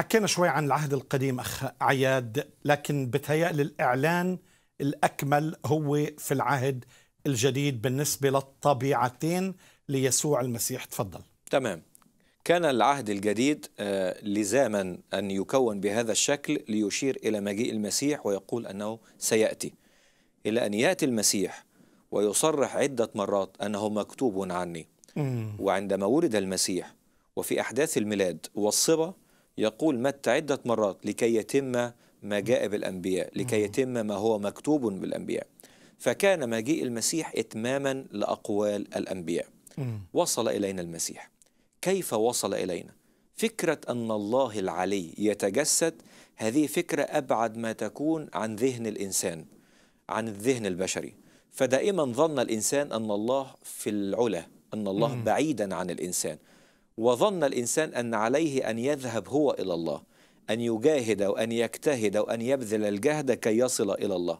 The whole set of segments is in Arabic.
حكينا شوي عن العهد القديم أخ عياد لكن بتهيألي الإعلان الأكمل هو في العهد الجديد بالنسبة للطبيعتين ليسوع المسيح تفضل تمام كان العهد الجديد آه، لزاما أن يكون بهذا الشكل ليشير إلى مجيء المسيح ويقول أنه سيأتي إلى أن يأتي المسيح ويصرح عدة مرات أنه مكتوب عني وعندما ولد المسيح وفي أحداث الميلاد والصبا يقول مت عدة مرات لكي يتم ما جاء بالأنبياء لكي يتم ما هو مكتوب بالأنبياء فكان مجيء المسيح إتماما لأقوال الأنبياء وصل إلينا المسيح كيف وصل إلينا؟ فكرة أن الله العلي يتجسد هذه فكرة أبعد ما تكون عن ذهن الإنسان عن الذهن البشري فدائما ظن الإنسان أن الله في العلا أن الله بعيدا عن الإنسان وظن الإنسان أن عليه أن يذهب هو إلى الله أن يجاهد وأن يجتهد وأن يبذل الجهد كي يصل إلى الله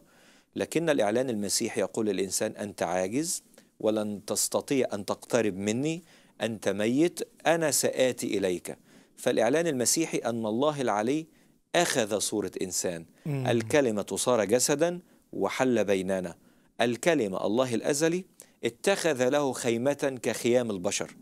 لكن الإعلان المسيحي يقول للإنسان أنت عاجز ولن تستطيع أن تقترب مني أنت ميت أنا سآتي إليك فالإعلان المسيحي أن الله العلي أخذ صورة إنسان الكلمة صار جسدا وحل بيننا الكلمة الله الأزلي اتخذ له خيمة كخيام البشر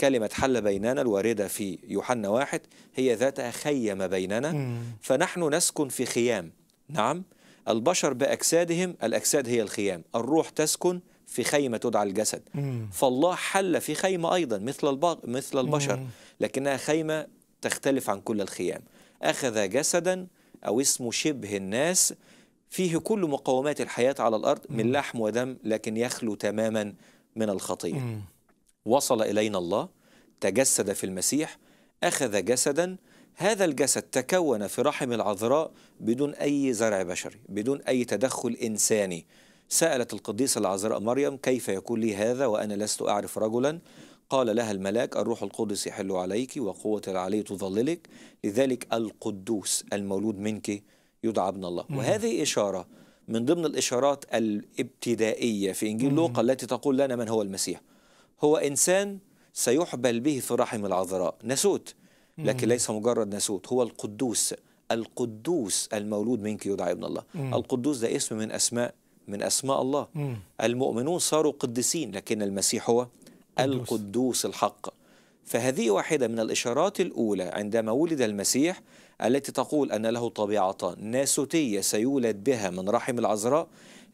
كلمة حل بيننا الواردة في يوحنا واحد هي ذاتها خيم بيننا فنحن نسكن في خيام نعم البشر بأجسادهم الأجساد هي الخيام الروح تسكن في خيمة تدعى الجسد فالله حل في خيمة أيضا مثل, مثل البشر لكنها خيمة تختلف عن كل الخيام أخذ جسدا أو اسمه شبه الناس فيه كل مقومات الحياة على الأرض من لحم ودم لكن يخلو تماما من الخطيئة وصل إلينا الله تجسد في المسيح أخذ جسدا هذا الجسد تكون في رحم العذراء بدون أي زرع بشري بدون أي تدخل إنساني سألت القديسة العذراء مريم كيف يكون لي هذا وأنا لست أعرف رجلا قال لها الملاك الروح القدس يحل عليك وقوة العلي تظللك لذلك القدوس المولود منك يدعى ابن الله وهذه إشارة من ضمن الإشارات الابتدائية في إنجيل لوقا التي تقول لنا من هو المسيح هو إنسان سيحبل به في رحم العذراء ناسوت لكن ليس مجرد ناسوت هو القدوس القدوس المولود منك يدعى ابن الله القدوس ده اسم من أسماء من أسماء الله المؤمنون صاروا قدسين لكن المسيح هو القدوس, القدوس الحق فهذه واحدة من الإشارات الأولى عندما ولد المسيح التي تقول أن له طبيعتان ناسوتية سيولد بها من رحم العذراء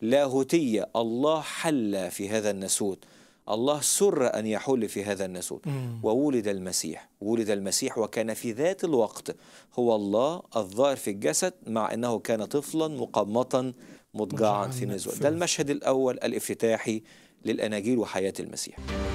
لاهوتية الله حل في هذا الناسوت الله سر أن يحل في هذا النسود وولد المسيح ولد المسيح وكان في ذات الوقت هو الله الظاهر في الجسد مع أنه كان طفلا مقمطا مضجعا في نزول ده المشهد الأول الافتتاحي للأناجيل وحياة المسيح